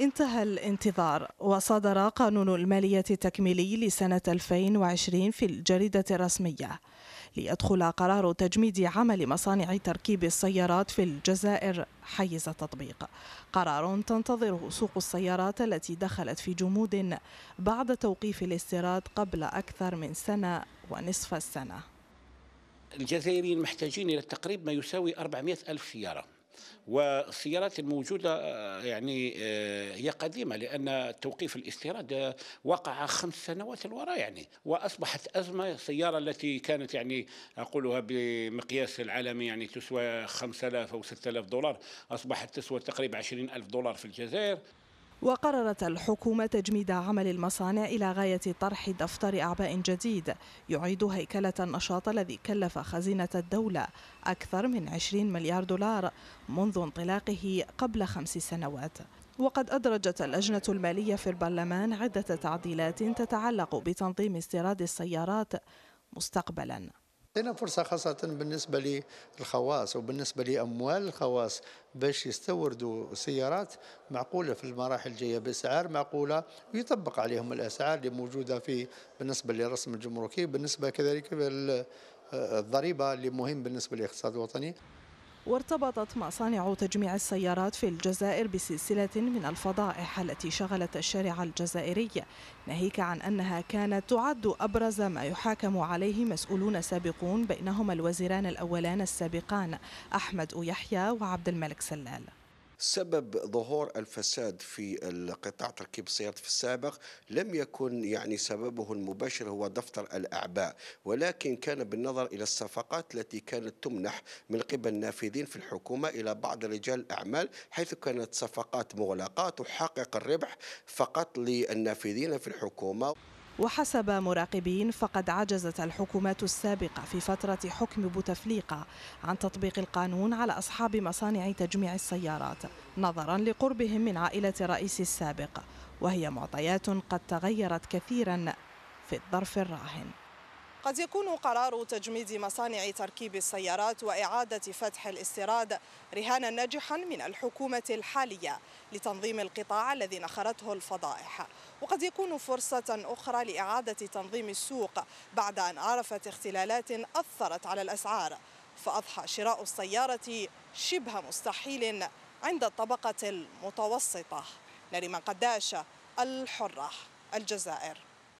انتهى الانتظار وصدر قانون المالية التكميلي لسنة 2020 في الجريدة الرسمية ليدخل قرار تجميد عمل مصانع تركيب السيارات في الجزائر حيز التطبيق قرار تنتظره سوق السيارات التي دخلت في جمود بعد توقيف الاستيراد قبل أكثر من سنة ونصف السنة الجزائريين محتاجين إلى تقريب ما يساوي 400 ألف سيارة والسيارات الموجودة آه، يعني آه، هي قديمة لأن توقيف الاستيراد آه، وقع خمس سنوات الوراء يعني وأصبحت أزمة السيارة التي كانت يعني أقولها بمقياس العالمي يعني تسوى 5000 أو 6000 دولار أصبحت تسوى تقريبا ألف دولار في الجزائر وقررت الحكومة تجميد عمل المصانع إلى غاية طرح دفتر أعباء جديد يعيد هيكلة النشاط الذي كلف خزينة الدولة أكثر من 20 مليار دولار منذ انطلاقه قبل خمس سنوات وقد أدرجت اللجنة المالية في البرلمان عدة تعديلات تتعلق بتنظيم استيراد السيارات مستقبلاً أعطينا فرصة خاصة بالنسبة للخواص وبالنسبة لأموال الخواص باش يستوردوا سيارات معقولة في المراحل الجاية بأسعار معقولة ويطبق عليهم الأسعار اللي موجودة في بالنسبة للرسم الجمركي بالنسبة كذلك الضريبة اللي مهم بالنسبة للاقتصاد الوطني وارتبطت مصانع تجميع السيارات في الجزائر بسلسلة من الفضائح التي شغلت الشارع الجزائري ناهيك عن أنها كانت تعد أبرز ما يحاكم عليه مسؤولون سابقون بينهم الوزيران الأولان السابقان أحمد يحيى وعبد الملك سلال سبب ظهور الفساد في قطاع تركيب السيارات في السابق لم يكن يعني سببه المباشر هو دفتر الأعباء ولكن كان بالنظر إلى الصفقات التي كانت تمنح من قبل النافذين في الحكومة إلى بعض رجال الأعمال حيث كانت صفقات مغلقة تحقق الربح فقط للنافذين في الحكومة وحسب مراقبين فقد عجزت الحكومات السابقة في فترة حكم بوتفليقة عن تطبيق القانون على أصحاب مصانع تجميع السيارات نظرا لقربهم من عائلة الرئيس السابق وهي معطيات قد تغيرت كثيرا في الظرف الراهن قد يكون قرار تجميد مصانع تركيب السيارات وإعادة فتح الاستيراد رهانا ناجحا من الحكومة الحالية لتنظيم القطاع الذي نخرته الفضائح وقد يكون فرصة أخرى لإعادة تنظيم السوق بعد أن عرفت اختلالات أثرت على الأسعار فأضحى شراء السيارة شبه مستحيل عند الطبقة المتوسطة نريمان قداش الحرة الجزائر